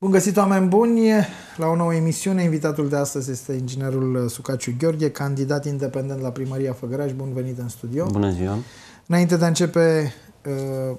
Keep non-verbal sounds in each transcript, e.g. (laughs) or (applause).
Bun găsit, oameni buni! La o nouă emisiune, invitatul de astăzi este inginerul Sucaciu Gheorghe, candidat independent la primăria Făgăraș. Bun venit în studio! Bună ziua! Înainte de a începe, uh,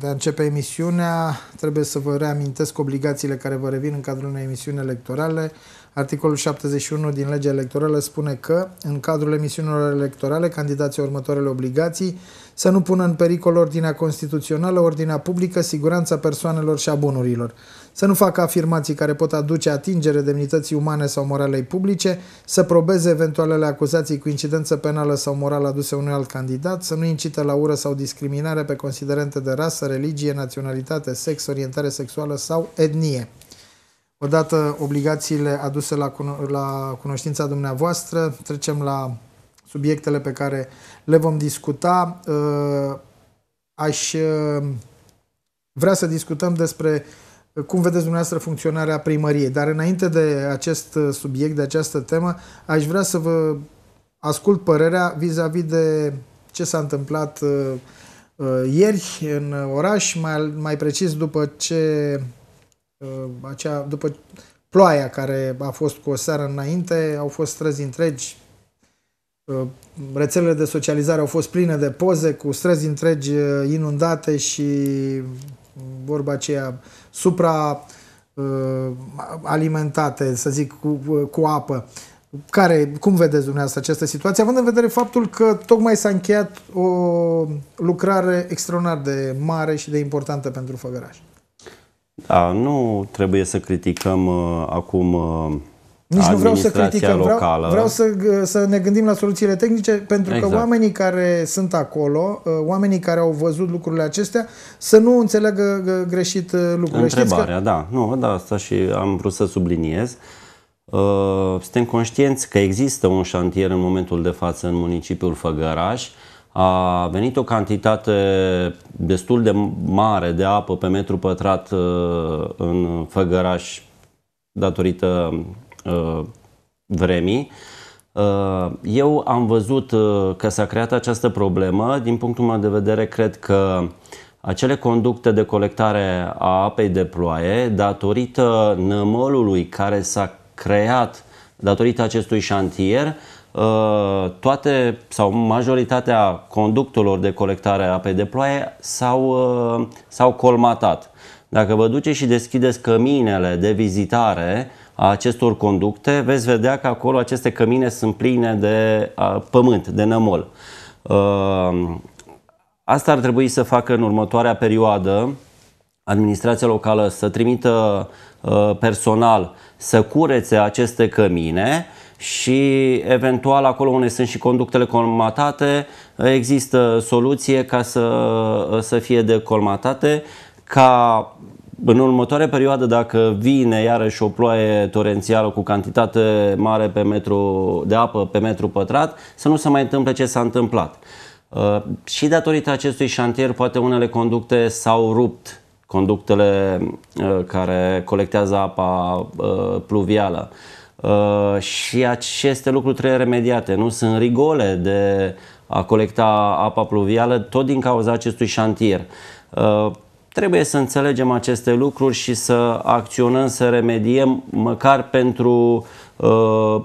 de a începe emisiunea, trebuie să vă reamintesc obligațiile care vă revin în cadrul unei emisiuni electorale. Articolul 71 din legea electorală spune că, în cadrul emisiunilor electorale, candidații următoarele obligații – să nu pună în pericol ordinea constituțională, ordinea publică, siguranța persoanelor și a bunurilor, să nu facă afirmații care pot aduce atingere demnității umane sau moralei publice, să probeze eventualele acuzații cu incidență penală sau morală aduse unui alt candidat, să nu incite la ură sau discriminare pe considerente de rasă, religie, naționalitate, sex, orientare sexuală sau etnie. Odată obligațiile aduse la, cuno- la cunoștința dumneavoastră, trecem la subiectele pe care le vom discuta. Uh, aș uh, vrea să discutăm despre uh, cum vedeți dumneavoastră funcționarea primăriei, dar înainte de acest subiect, de această temă, aș vrea să vă ascult părerea vis-a-vis -vis de ce s-a întâmplat ieri în oraș, mai, mai precis după ce acea, după ploaia care a fost cu o seară înainte, au fost străzi întregi Uh, rețelele de socializare au fost pline de poze cu străzi întregi uh, inundate și uh, vorba aceea supra alimentate, să zic, cu, cu apă. Care, cum vedeți dumneavoastră această situație, având în vedere faptul că tocmai s-a încheiat o lucrare extraordinar de mare și de importantă pentru Făgăraș? Da, nu trebuie să criticăm uh, acum uh, nici nu vreau să criticăm, vreau, vreau să, uh, să ne gândim la soluțiile tehnice, pentru exact. că oamenii care sunt acolo, uh, oamenii care au văzut lucrurile acestea, să nu înțeleagă uh, greșit lucrurile. Întrebarea, că... da. Nu, da, asta și am vrut să subliniez. Uh, suntem conștienți că există un șantier în momentul de față în municipiul Făgăraș. A venit o cantitate destul de mare de apă pe metru pătrat uh, în Făgăraș datorită Uh, vremii. Uh, eu am văzut uh, că s-a creat această problemă. Din punctul meu de vedere, cred că acele conducte de colectare a apei de ploaie, datorită nămălului care s-a creat datorită acestui șantier, toate sau majoritatea conductelor de colectare a apei de ploaie s-au, s-au colmatat. Dacă vă duceți și deschideți căminele de vizitare, a acestor conducte, veți vedea că acolo aceste cămine sunt pline de pământ, de nămol. asta ar trebui să facă în următoarea perioadă administrația locală să trimită personal să curețe aceste cămine și eventual acolo unde sunt și conductele colmatate există soluție ca să, să fie decolmatate ca în următoare perioadă, dacă vine iarăși o ploaie torențială cu cantitate mare pe metru de apă pe metru pătrat, să nu se mai întâmple ce s-a întâmplat. Uh, și datorită acestui șantier, poate unele conducte s-au rupt, conductele uh, care colectează apa uh, pluvială. Și aceste lucruri trebuie remediate. Nu sunt rigole de a colecta apa pluvială tot din cauza acestui șantier. Trebuie să înțelegem aceste lucruri și să acționăm, să remediem măcar pentru uh,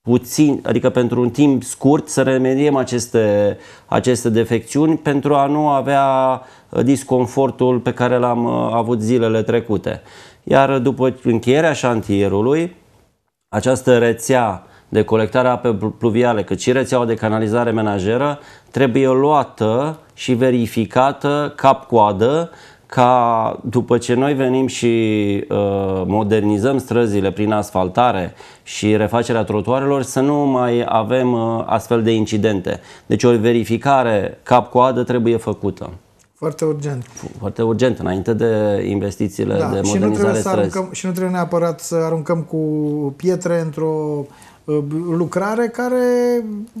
puțin, adică pentru un timp scurt să remediem aceste, aceste defecțiuni pentru a nu avea disconfortul pe care l-am uh, avut zilele trecute. Iar după încheierea șantierului, această rețea de colectare a apei pluviale, cât și rețeaua de canalizare menajeră, trebuie luată și verificată cap-coadă ca după ce noi venim și uh, modernizăm străzile prin asfaltare și refacerea trotuarelor, să nu mai avem uh, astfel de incidente. Deci o verificare cap-coadă trebuie făcută. Foarte urgent. Foarte urgent, înainte de investițiile da, de modernizare și nu, să străzi. aruncăm, și nu trebuie neapărat să aruncăm cu pietre într-o Uh, lucrare care,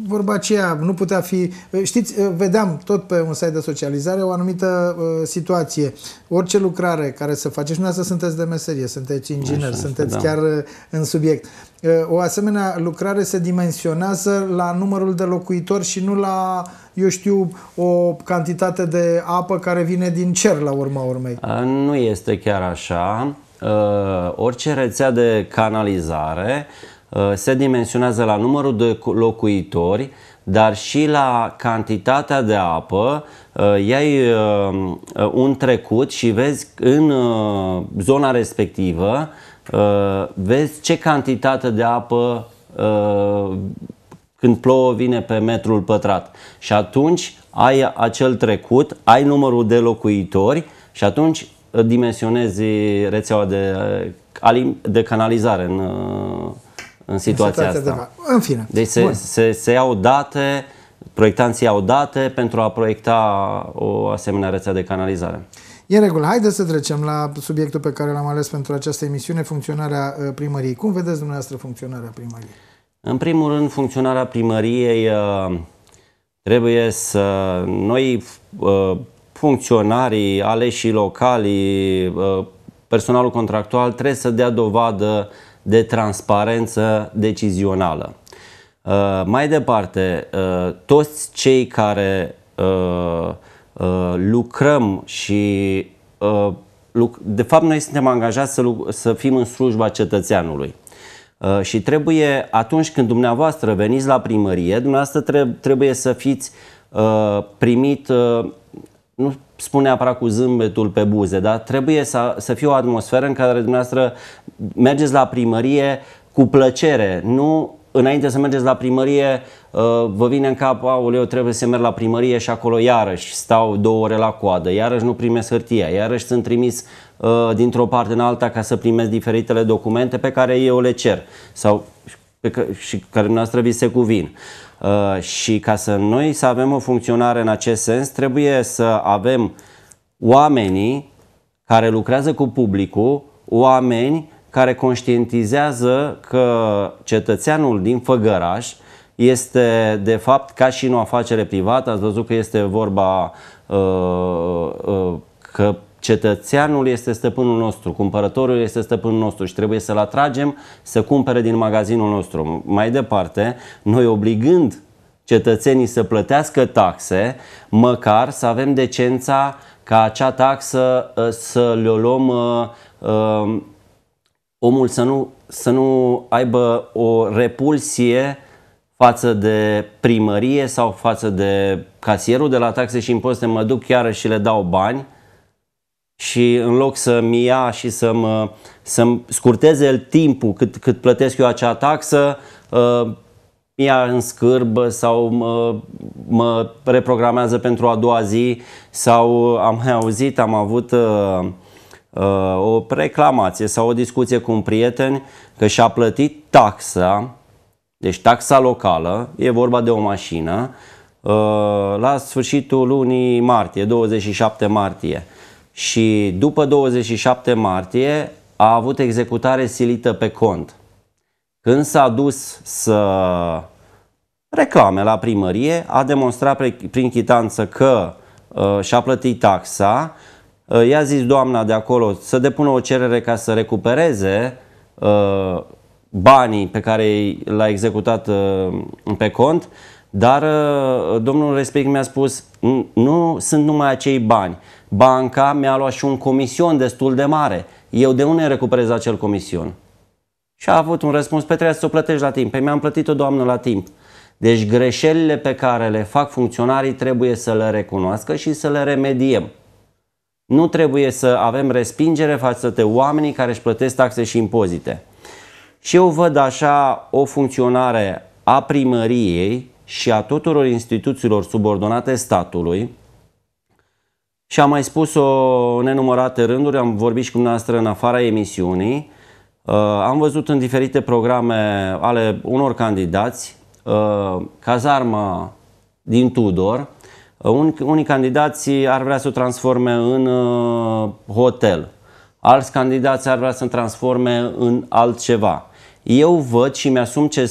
vorba aceea, nu putea fi... Uh, știți, uh, vedeam tot pe un site de socializare o anumită situație. Orice lucrare care să faceți, nu să sunteți de meserie, sunteți inginer, așa, sunteți da. chiar în subiect. O asemenea lucrare se dimensionează la numărul de locuitori și nu la, eu știu, o cantitate de apă care vine din cer la urma urmei. Nu este chiar așa. Orice rețea de canalizare Uh, se dimensionează la numărul de locuitori, dar și la cantitatea de apă, uh, Iai uh, un trecut și vezi în zona respectivă, vezi ce cantitate de apă când plouă vine pe metrul pătrat. Și atunci ai acel trecut, ai numărul de locuitori și atunci dimensionezi rețeaua de, de canalizare în, în situația, în situația asta. De în fine. Deci se, se, se iau date, proiectanții au date pentru a proiecta o asemenea rețea de canalizare. E în regulă. Haideți să trecem la subiectul pe care l-am ales pentru această emisiune, funcționarea uh, primăriei. Cum vedeți dumneavoastră funcționarea primăriei? În primul rând, funcționarea primăriei uh, trebuie să noi uh, funcționarii, aleșii locali, personalul contractual trebuie să dea dovadă de transparență decizională. Uh, mai departe, uh, toți cei care uh, lucrăm și de fapt noi suntem angajați să, fim în slujba cetățeanului. Și trebuie, atunci când dumneavoastră veniți la primărie, dumneavoastră trebuie să fiți primit, nu spune neapărat cu zâmbetul pe buze, dar trebuie să, să fie o atmosferă în care dumneavoastră mergeți la primărie cu plăcere, nu înainte să mergeți la primărie, uh, vă vine în cap, eu trebuie să merg la primărie și acolo iarăși stau două ore la coadă, iarăși nu primesc hârtia, iarăși sunt trimis uh, dintr-o parte în alta ca să primesc diferitele documente pe care eu le cer sau pe că, și care dumneavoastră vi se cuvin. Uh, Uh, și ca să noi să avem o funcționare în acest sens, trebuie să avem oamenii care lucrează cu publicul, oameni care conștientizează că cetățeanul din Făgăraș este de fapt ca și în o afacere privată, ați văzut că este vorba uh, uh, că Cetățeanul este stăpânul nostru, cumpărătorul este stăpânul nostru și trebuie să-l atragem să cumpere din magazinul nostru. Mai departe, noi obligând cetățenii să plătească taxe, măcar să avem decența ca acea taxă ă, să le luăm ă, ă, omul să nu, să nu aibă o repulsie față de primărie sau față de casierul de la taxe și impozite, mă duc chiar și le dau bani, și în loc să-mi ia și să-mi, să-mi scurteze el timpul cât, cât plătesc eu acea taxă, uh, mi ia în scârbă sau mă, mă reprogramează pentru a doua zi sau am mai auzit, am avut uh, uh, o reclamație sau o discuție cu un prieten că și-a plătit taxa, deci taxa locală, e vorba de o mașină, la sfârșitul lunii martie, 27 martie și după 27 martie a avut executare silită pe cont. Când s-a dus să reclame la primărie, a demonstrat prin chitanță că uh, și-a plătit taxa, uh, i-a zis doamna de acolo să depună o cerere ca să recupereze uh, banii pe care l-a executat uh, pe cont, dar uh, domnul respect mi-a spus nu sunt numai acei bani, banca mi-a luat și un comision destul de mare. Eu de unde recuperez acel comision? Și a avut un răspuns, pe trebuie să o plătești la timp. Păi mi-am plătit-o, doamnă, la timp. Deci greșelile pe care le fac funcționarii trebuie să le recunoască și să le remediem. Nu trebuie să avem respingere față de oamenii care își plătesc taxe și impozite. Și eu văd așa o funcționare a primăriei și a tuturor instituțiilor subordonate statului, și am mai spus-o în nenumărate rânduri, am vorbit și cu dumneavoastră în afara emisiunii. Uh, am văzut în diferite programe ale unor candidați, uh, cazarma din Tudor, uh, unii candidați ar vrea să o transforme în hotel, alți candidați ar vrea să o transforme în altceva. Eu văd și mi-asum ce,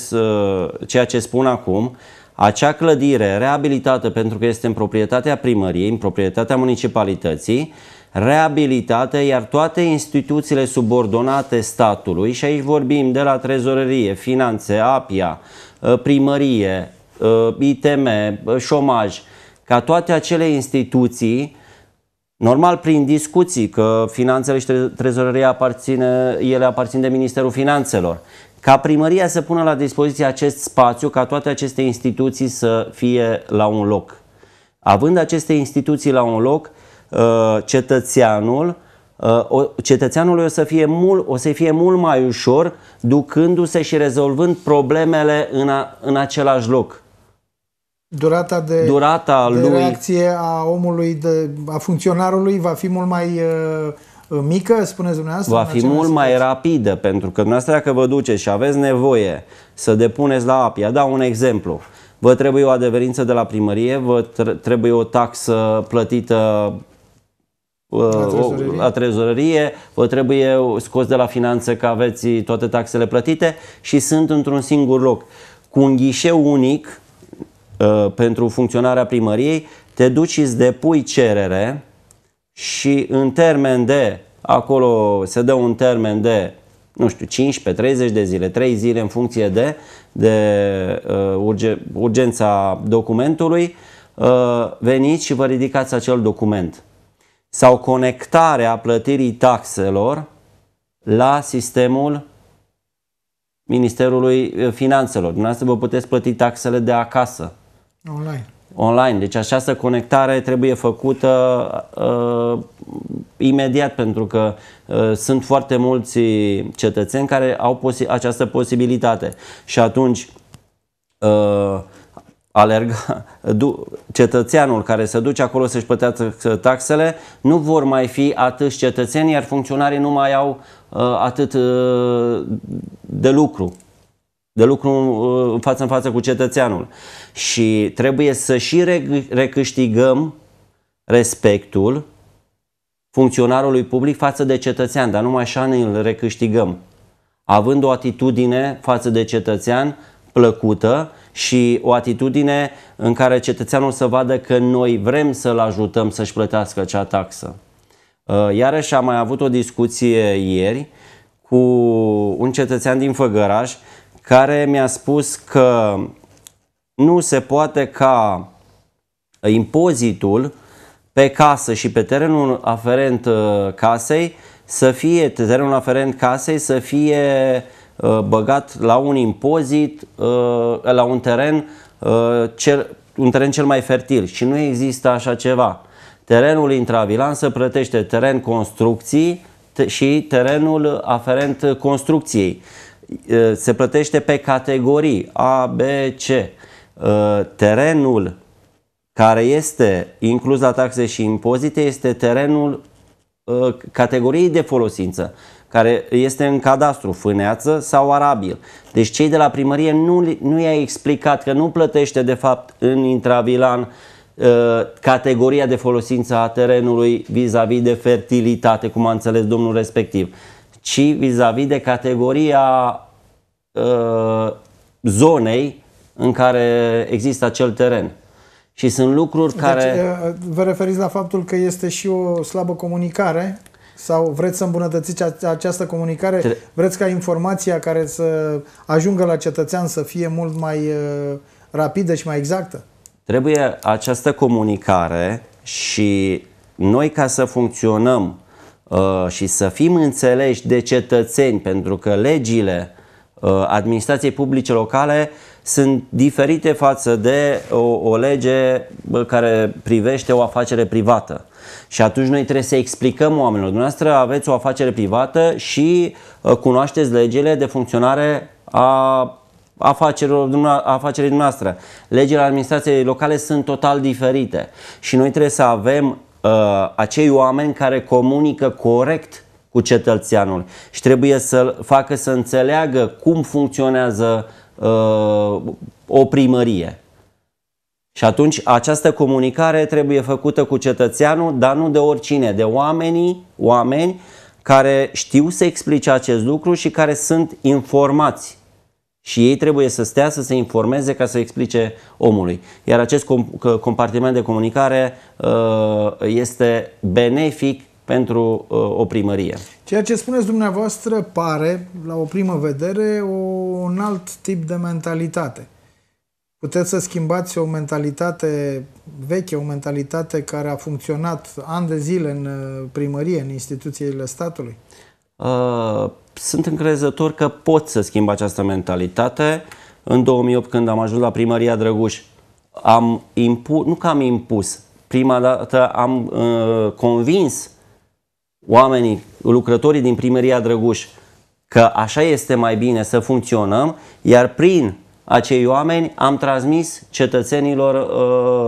ceea ce spun acum, acea clădire reabilitată pentru că este în proprietatea primăriei, în proprietatea municipalității, reabilitată, iar toate instituțiile subordonate statului, și aici vorbim de la trezorerie, finanțe, APIA, ă, primărie, ă, ITM, ă, șomaj, ca toate acele instituții Normal, prin discuții, că finanțele și trezoreria aparține, ele aparțin de Ministerul Finanțelor, ca primăria să pună la dispoziție acest spațiu, ca toate aceste instituții să fie la un loc. Având aceste instituții la un loc, uh, cetățeanul uh, cetățeanului o să fie mult, o să fie mult mai ușor ducându-se și rezolvând problemele în, a, în același loc. Durata de, Durata de lui... reacție a omului, de, a funcționarului va fi mult mai uh, Uh, mică, spuneți dumneavoastră? Va fi mult mai rapidă, pentru că dumneavoastră dacă vă duceți și aveți nevoie să depuneți la APIA, Da un exemplu, vă trebuie o adeverință de la primărie, vă trebuie o taxă plătită uh, la trezorerie. la trezorerie, vă trebuie scos de la finanțe că aveți toate taxele plătite și sunt într-un singur loc. Cu un ghișeu unic uh, pentru funcționarea primăriei, te duci și îți depui cerere și în termen de, acolo se dă un termen de, nu știu, 15, 30 de zile, 3 zile în funcție de, de uh, urge, urgența documentului, uh, veniți și vă ridicați acel document. Sau conectarea plătirii taxelor la sistemul Ministerului uh, Finanțelor. Dumneavoastră vă puteți plăti taxele de acasă. Online online. Deci această conectare trebuie făcută uh, imediat pentru că uh, sunt foarte mulți cetățeni care au posi- această posibilitate și atunci uh, alerga, (laughs) du, cetățeanul care se duce acolo să-și plătească taxele, nu vor mai fi atâți cetățeni, iar funcționarii nu mai au uh, atât uh, de lucru de lucru uh, față în față cu cetățeanul. Și trebuie să și recâștigăm respectul funcționarului public față de cetățean, dar numai așa ne îl recâștigăm. Având o atitudine față de cetățean plăcută și o atitudine în care cetățeanul să vadă că noi vrem să-l ajutăm să-și plătească acea taxă. Uh, iarăși am mai avut o discuție ieri cu un cetățean din Făgăraș care mi-a spus că nu se poate ca impozitul pe casă și pe terenul aferent uh, casei să fie, terenul aferent casei să fie uh, băgat la un impozit, uh, la un teren, cel, un teren cel mai fertil și nu există așa ceva. Terenul intravilan se plătește teren construcții și terenul aferent construcției. Uh, se plătește pe categorii A, B, C. Uh, terenul care este inclus la taxe și impozite este terenul uh, categoriei de folosință, care este în cadastru, fâneață sau arabil. Deci cei de la primărie nu, nu i-a explicat că nu plătește de fapt în intravilan categoria de folosință a terenului vis-a-vis -vis de fertilitate, cum a înțeles domnul respectiv ci vis-a-vis -vis de categoria uh, zonei în care există acel teren. Și sunt lucruri deci, care... Ă, vă referiți la faptul că este și o slabă comunicare? Sau vreți să îmbunătățiți această comunicare? Tre... Vreți ca informația care să ajungă la cetățean să fie mult mai uh, rapidă și mai exactă? Trebuie această comunicare și noi ca să funcționăm Uh, și să fim înțeleși de cetățeni, pentru că legile uh, administrației publice locale sunt diferite față de o, o lege uh, care privește o afacere privată. Și atunci noi trebuie să explicăm oamenilor. Dumneavoastră aveți o afacere privată și cunoașteți legile de funcționare a afacerilor, afacerii dumneavoastră. Legile administrației locale sunt total diferite și noi trebuie să avem Uh, acei oameni care comunică corect cu cetățeanul și trebuie să facă să înțeleagă cum funcționează uh, o primărie. Și atunci această comunicare trebuie făcută cu cetățeanul, dar nu de oricine, de oamenii, oameni care știu să explice acest lucru și care sunt informați și ei trebuie să stea să se informeze ca să explice omului. Iar acest compartiment de comunicare uh, este benefic pentru uh, o primărie. Ceea ce spuneți dumneavoastră pare, la o primă vedere, un alt tip de mentalitate. Puteți să schimbați o mentalitate veche, o mentalitate care a funcționat ani de zile în uh, primărie, în instituțiile statului? Uh, sunt încrezător că pot să schimb această mentalitate. În 2008, când am ajuns la primăria Drăguș, am impus, nu că am impus, prima dată am uh, convins oamenii, lucrătorii din primăria Drăguș că așa este mai bine să funcționăm, iar prin acei oameni am transmis cetățenilor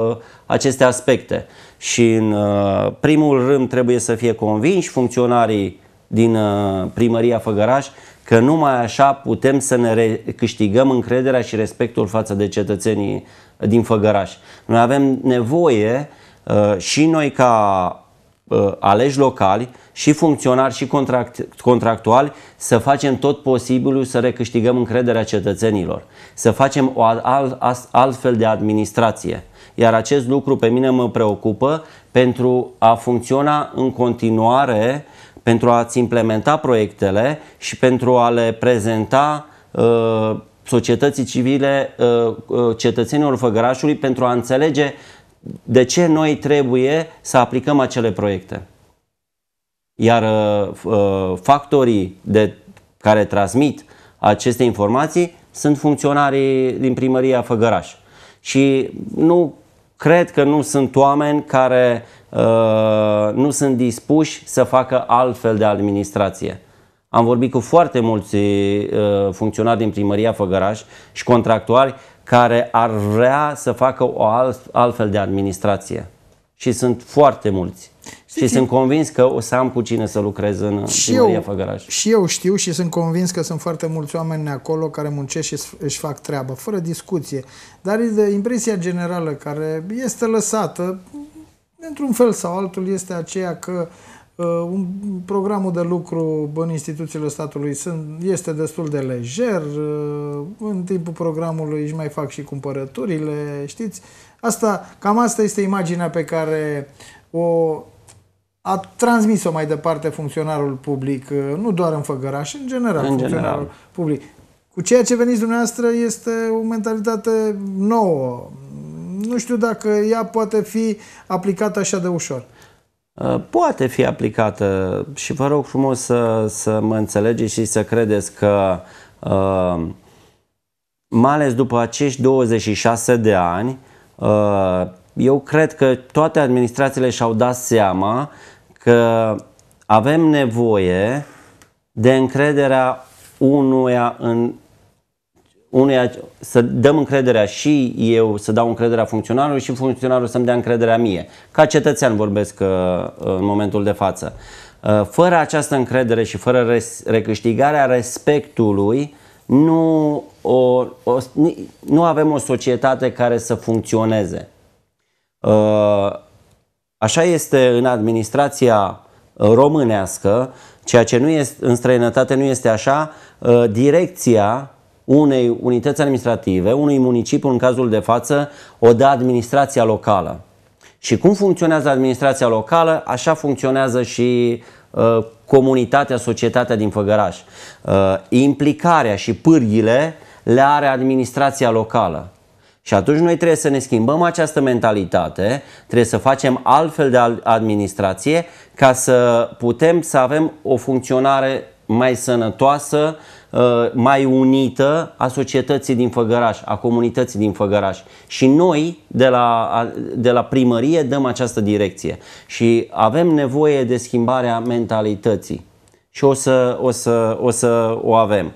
uh, aceste aspecte. Și în uh, primul rând trebuie să fie convinși funcționarii din uh, primăria Făgăraș, că numai așa putem să ne câștigăm încrederea și respectul față de cetățenii din Făgăraș. Noi avem nevoie uh, și noi ca uh, aleși locali și funcționari și contract, contractuali să facem tot posibilul să recâștigăm încrederea cetățenilor, să facem o alt, alt, altfel de administrație. Iar acest lucru pe mine mă preocupă pentru a funcționa în continuare pentru a-ți implementa proiectele și pentru a le prezenta uh, societății civile, uh, uh, cetățenilor Făgărașului, pentru a înțelege de ce noi trebuie să aplicăm acele proiecte. Iar uh, uh factorii de, care transmit aceste informații sunt funcționarii din primăria Făgăraș. Și nu Cred că nu sunt oameni care uh, nu sunt dispuși să facă altfel de administrație. Am vorbit cu foarte mulți uh, funcționari din primăria Făgăraș și contractuari care ar vrea să facă o alt, altfel de administrație și sunt foarte mulți. Știți, și sunt convins că o să am cu cine să lucrez în și Făgăraș. Și eu știu și sunt convins că sunt foarte mulți oameni acolo care muncesc și își fac treaba, fără discuție. Dar impresia generală care este lăsată, într-un fel sau altul, este aceea că uh, un programul de lucru în instituțiile statului sunt, este destul de lejer, uh, în timpul programului își mai fac și cumpărăturile, știți? Asta, cam asta este imaginea pe care o a transmis-o mai departe funcționarul public, uh, nu doar în Făgăraș, în general, în funcționarul general. public. Cu ceea ce veniți dumneavoastră este o mentalitate nouă. Nu știu dacă ea poate fi aplicată așa de ușor. Uh, poate fi aplicată și vă rog frumos să, să mă înțelegeți și să credeți că uh, mai ales după acești 26 de ani, Uh, eu cred că toate administrațiile și-au dat seama că avem nevoie de încrederea unuia în unuia, să dăm încrederea și eu să dau încrederea funcționarului și funcționarul să-mi dea încrederea mie. Ca cetățean vorbesc uh, în momentul de față. Uh, fără această încredere și fără recâștigarea respectului, nu o, o, nu avem o societate care să funcționeze. Uh, așa este în administrația românească, ceea ce nu este, în străinătate nu este așa, uh, direcția unei unități administrative, unui municipiu în cazul de față, o dă administrația locală. Și cum funcționează administrația locală, așa funcționează și uh, comunitatea, societatea din Făgăraș. Uh, implicarea și pârghile le are administrația locală. Și atunci noi trebuie să ne schimbăm această mentalitate, trebuie să facem altfel de administrație ca să putem să avem o funcționare mai sănătoasă, uh, mai unită a societății din Făgăraș, a comunității din Făgăraș. Și noi, de la, de la primărie, dăm această direcție. Și avem nevoie de schimbarea mentalității. Și o să o, să, o, să o avem.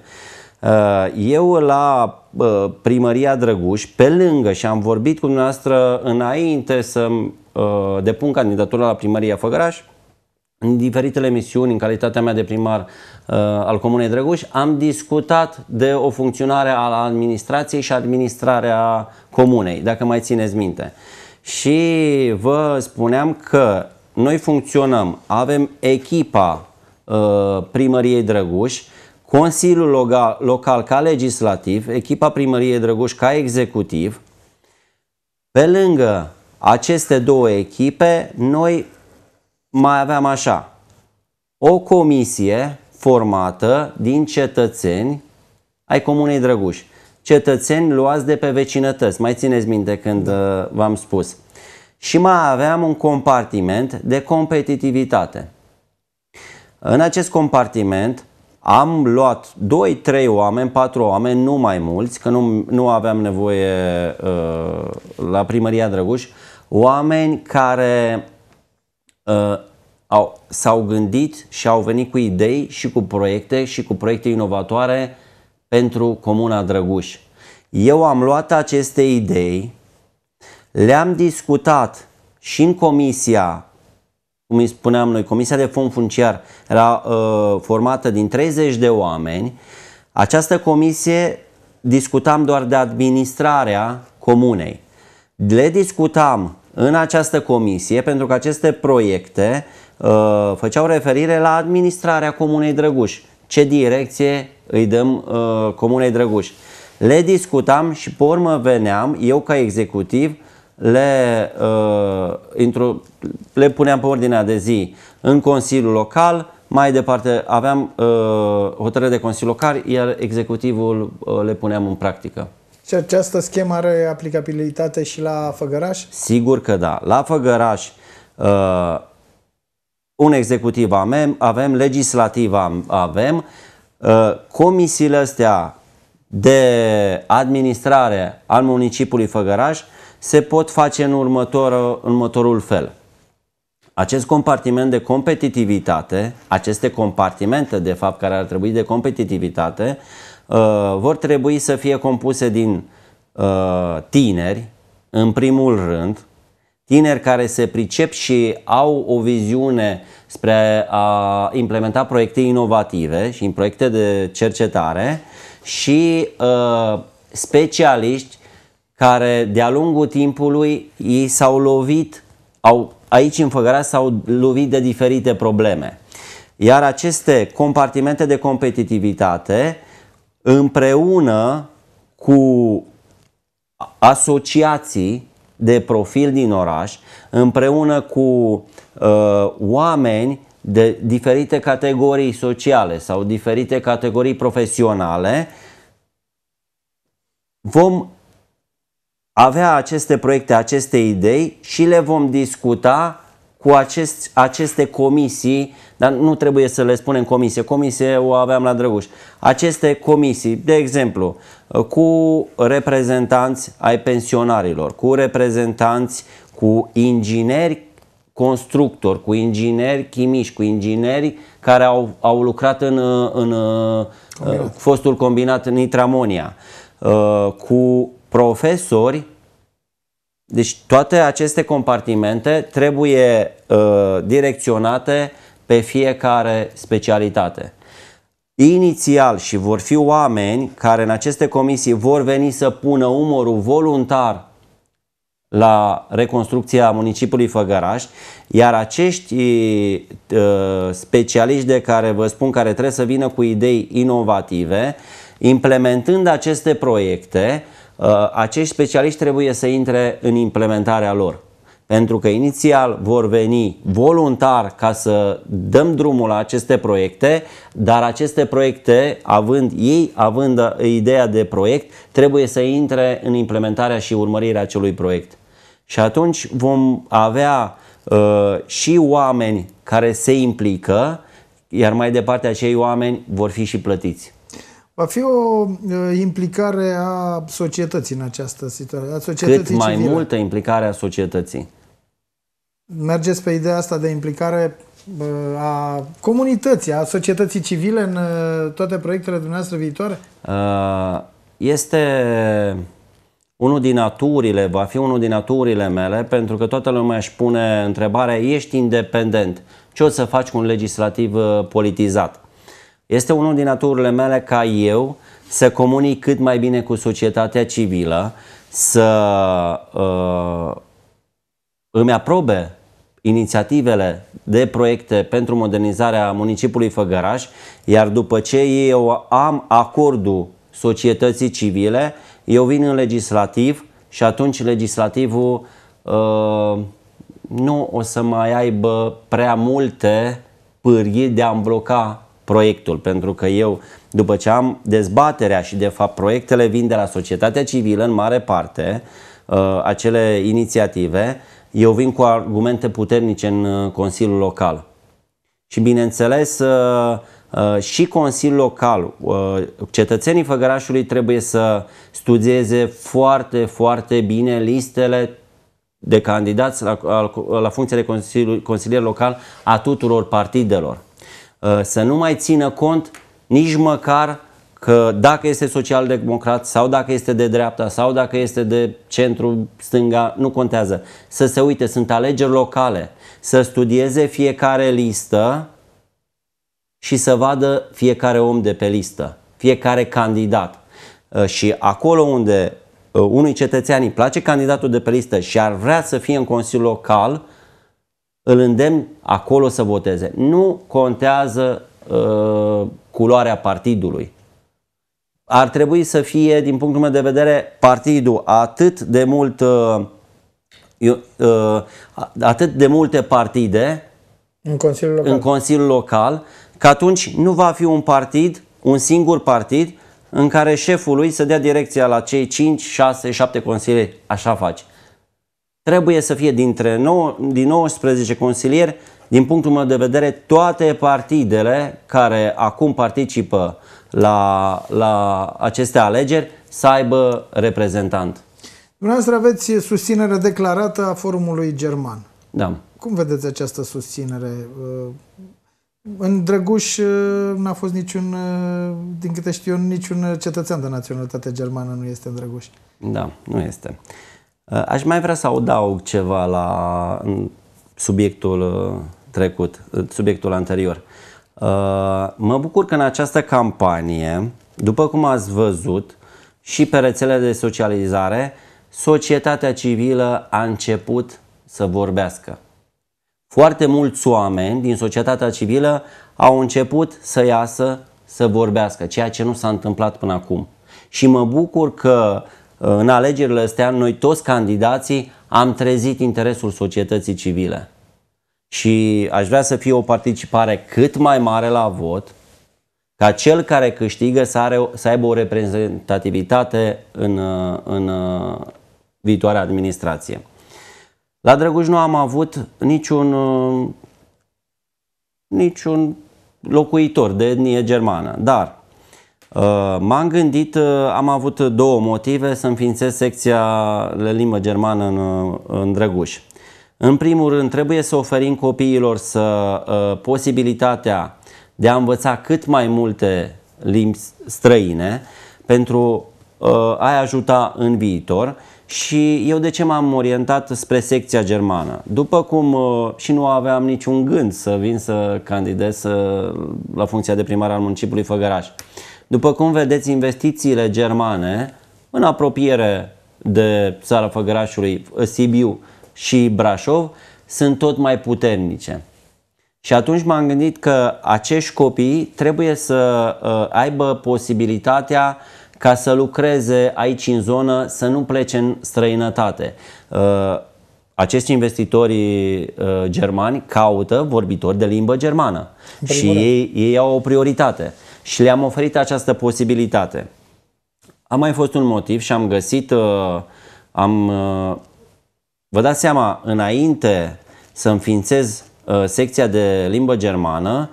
Uh, eu la uh, primăria Drăguș, pe lângă și am vorbit cu dumneavoastră înainte să uh, depun candidatura la primăria Făgăraș, în diferitele misiuni, în calitatea mea de primar uh, al Comunei Drăguș, am discutat de o funcționare a administrației și administrarea comunei, dacă mai țineți minte. Și vă spuneam că noi funcționăm, avem echipa uh, primăriei Drăguș, Consiliul Local, local ca legislativ, echipa primăriei Drăguș ca executiv. Pe lângă aceste două echipe, noi mai aveam așa, o comisie formată din cetățeni ai Comunei Drăguș. Cetățeni luați de pe vecinătăți, mai țineți minte când da. uh, v-am spus. Și mai aveam un compartiment de competitivitate. În acest compartiment am luat 2-3 oameni, 4 oameni, nu mai mulți, că nu, nu aveam nevoie uh, la primăria Drăguș, oameni care uh, au, s-au gândit și au venit cu idei și cu proiecte și cu proiecte inovatoare pentru Comuna Drăguș. Eu am luat aceste idei, le-am discutat și în comisia cum îi spuneam noi, Comisia de Fond Funciar era uh, formată din 30 de oameni. Această comisie discutam doar de administrarea comunei. Le discutam în această comisie pentru că aceste proiecte uh, făceau referire la administrarea comunei Drăguș. Ce direcție îi dăm uh, comunei Drăguș? Le discutam și pe urmă veneam eu ca executiv le, uh, le puneam pe ordinea de zi în Consiliul Local, mai departe aveam uh, hotărâre de Consiliu Local, iar executivul uh, le puneam în practică. Și această schemă are aplicabilitate și la Făgăraș? Sigur că da. La Făgăraș, uh, un executiv avem, avem legislativ avem, uh, comisiile astea de administrare al municipiului Făgăraș uh, se pot face în, următor, în următorul fel. Acest compartiment de competitivitate, aceste compartimente de fapt care ar trebui de competitivitate, uh, vor trebui să fie compuse din uh, tineri, în primul rând, tineri care se pricep și au o viziune spre a implementa proiecte inovative și în proiecte de cercetare și uh, specialiști care de-a lungul timpului ei s-au lovit, au, aici în Făgăraș s-au lovit de diferite probleme. Iar aceste compartimente de competitivitate împreună cu asociații de profil din oraș, împreună cu uh, oameni de diferite categorii sociale sau diferite categorii profesionale, vom avea aceste proiecte, aceste idei și le vom discuta cu acest, aceste comisii, dar nu trebuie să le spunem comisie, comisie o aveam la Drăguș, aceste comisii, de exemplu, cu reprezentanți ai pensionarilor, cu reprezentanți, cu ingineri constructori, cu ingineri chimici, cu ingineri care au, au lucrat în, în fostul combinat Nitramonia, uh, cu profesori, deci toate aceste compartimente trebuie uh, direcționate pe fiecare specialitate. Inițial și vor fi oameni care în aceste comisii vor veni să pună umorul voluntar la reconstrucția municipiului Făgăraș, iar acești uh, specialiști de care vă spun care trebuie să vină cu idei inovative, implementând aceste proiecte, Uh, acești specialiști trebuie să intre în implementarea lor. Pentru că inițial vor veni voluntar ca să dăm drumul la aceste proiecte, dar aceste proiecte, având ei, având ideea de proiect, trebuie să intre în implementarea și urmărirea acelui proiect. Și atunci vom avea uh, și oameni care se implică, iar mai departe acei oameni vor fi și plătiți. Va fi o implicare a societății în această situație. A societății Cât mai multă implicare a societății. Mergeți pe ideea asta de implicare a comunității, a societății civile în toate proiectele dumneavoastră viitoare? Este unul din naturile, va fi unul din naturile mele, pentru că toată lumea își pune întrebarea, ești independent, ce o să faci cu un legislativ politizat? Este unul din naturile mele ca eu să comunic cât mai bine cu societatea civilă, să uh, îmi aprobe inițiativele de proiecte pentru modernizarea municipiului Făgăraș, iar după ce eu am acordul societății civile, eu vin în legislativ și atunci legislativul uh, nu o să mai aibă prea multe pârghii de a bloca proiectul, pentru că eu, după ce am dezbaterea și de fapt proiectele vin de la societatea civilă în mare parte, uh, acele inițiative, eu vin cu argumente puternice în uh, Consiliul Local. Și bineînțeles, uh, și Consiliul Local, cetățenii Făgărașului trebuie să studieze foarte, foarte bine listele de candidați la, la funcție de consilier local a tuturor partidelor. Uh, să nu mai țină cont nici măcar că dacă este social-democrat sau dacă este de dreapta sau dacă este de centru stânga, nu contează. Să se uite, sunt alegeri locale, să studieze fiecare listă și să vadă fiecare om de pe listă, fiecare candidat. Uh, și acolo unde uh, unui cetățean îi place candidatul de pe listă și ar vrea să fie în Consiliul Local, îl îndemn acolo să voteze. Nu contează uh, culoarea partidului. Ar trebui să fie, din punctul meu de vedere, partidul atât de mult uh, uh, atât de multe partide în Consiliul, local. în Consiliul Local, că atunci nu va fi un partid, un singur partid, în care șeful lui să dea direcția la cei 5, 6, 7 consilieri. Așa faci trebuie să fie dintre 9, din 19 consilieri, din punctul meu de vedere, toate partidele care acum participă la, la aceste alegeri să aibă reprezentant. Dumneavoastră aveți susținere declarată a forumului german. Da. Cum vedeți această susținere? Uh, în Drăguș uh, n-a fost niciun, uh, din câte știu eu, niciun cetățean de naționalitate germană nu este în Drăguș. Da, nu este. Uh, Uh, aș mai vrea să adaug ceva la mm, subiectul uh, trecut, uh, subiectul anterior. Mă bucur că în această campanie, după cum ați văzut, și pe rețelele de socializare, societatea civilă a început să vorbească. Foarte mulți oameni din societatea civilă au început să iasă să vorbească, ceea ce nu s-a întâmplat până acum. Și mă bucur că Uh, în alegerile astea, noi toți candidații am trezit interesul societății civile. Și aș vrea să fie o participare cât mai mare la vot, ca cel care câștigă să, are, să aibă o reprezentativitate în, uh, în uh, viitoarea administrație. La Drăguș nu am avut niciun, niciun locuitor de etnie germană, dar Uh, m-am gândit, uh, am avut două motive să înființez secția de limbă germană în, uh, în Drăguș. În primul rând, trebuie să oferim copiilor să, posibilitatea de a învăța cât mai multe limbi străine pentru a-i ajuta în viitor și eu de ce m-am orientat spre secția germană? După cum și nu aveam niciun gând să vin să candidez la funcția de primar al municipiului Făgăraș. După cum vedeți, investițiile germane în apropiere de țara Făgărașului, Sibiu și Brașov sunt tot mai puternice. Și atunci m-am gândit că acești copii trebuie să uh, aibă posibilitatea ca să lucreze aici în zonă, să nu plece în străinătate. Uh, acești investitori uh, germani caută vorbitori de limbă germană Primul și ei, ei au o prioritate și le-am oferit această posibilitate. A mai fost un motiv și am găsit, uh, am, uh, vă dați seama, înainte să înființez uh, secția de limbă germană,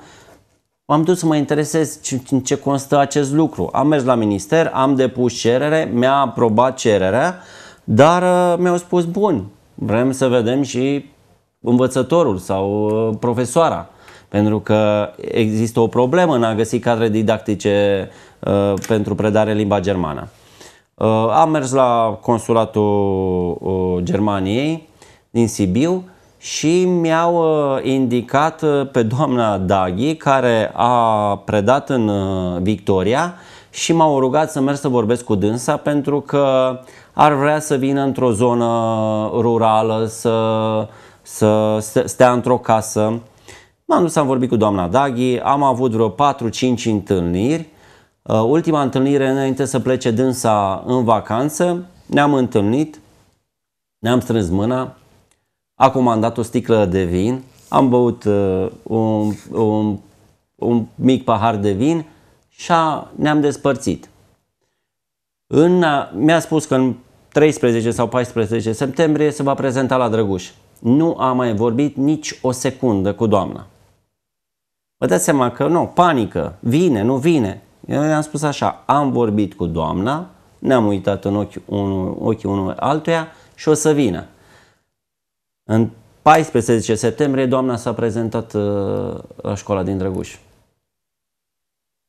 am dus să mă interesez în ce constă acest lucru. Am mers la minister, am depus cerere, mi-a aprobat cererea, dar mi-au spus, bun, vrem să vedem și învățătorul sau profesoara. Pentru că există o problemă în a găsi cadre didactice uh, pentru predare limba germană. Uh, am mers la consulatul uh, Germaniei din Sibiu și mi-au uh, indicat uh, pe doamna Daghi, care a predat în uh, Victoria și m-au rugat să merg să vorbesc cu dânsa pentru că ar vrea să vină într-o zonă rurală, să, să stea într-o casă M-am dus, am vorbit cu doamna Daghi, am avut vreo 4-5 întâlniri. Uh, ultima întâlnire înainte să plece dânsa în vacanță, ne-am întâlnit, ne-am strâns mâna, a comandat o sticlă de vin, am băut uh, un, un, un mic pahar de vin și a, ne-am despărțit. În, mi-a spus că în 13 sau 14 septembrie se va prezenta la Drăguș. Nu a mai vorbit nici o secundă cu doamna. Vă dați seama că nu, panică, vine, nu vine. Eu am spus așa, am vorbit cu doamna, ne-am uitat în ochi unul, ochii unul altuia și o să vină. În 14 septembrie, doamna s-a prezentat uh, la școala din Drăguș.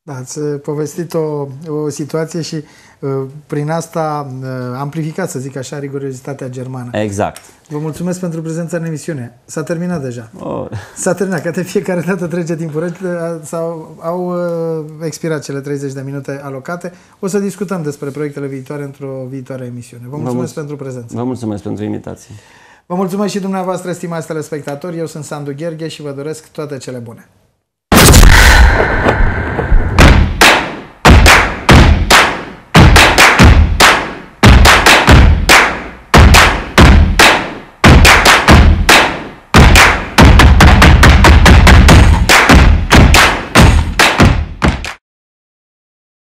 Da, ați eh, povestit o, o situație și eh, prin asta eh, amplificat, să zic așa, rigoriozitatea germană. Exact. Vă mulțumesc pentru prezența în emisiune. S-a terminat deja. Oh. S-a terminat, că de fiecare dată trece timpul sau au expirat cele 30 de minute alocate. O să discutăm despre proiectele viitoare într-o viitoare emisiune. Vă mulțumesc Vă pentru prezență. Vă mulțumesc pentru invitație. Vă mulțumesc și dumneavoastră, stimați telespectatori. Eu sunt Sandu Gherghe și vă doresc toate cele bune.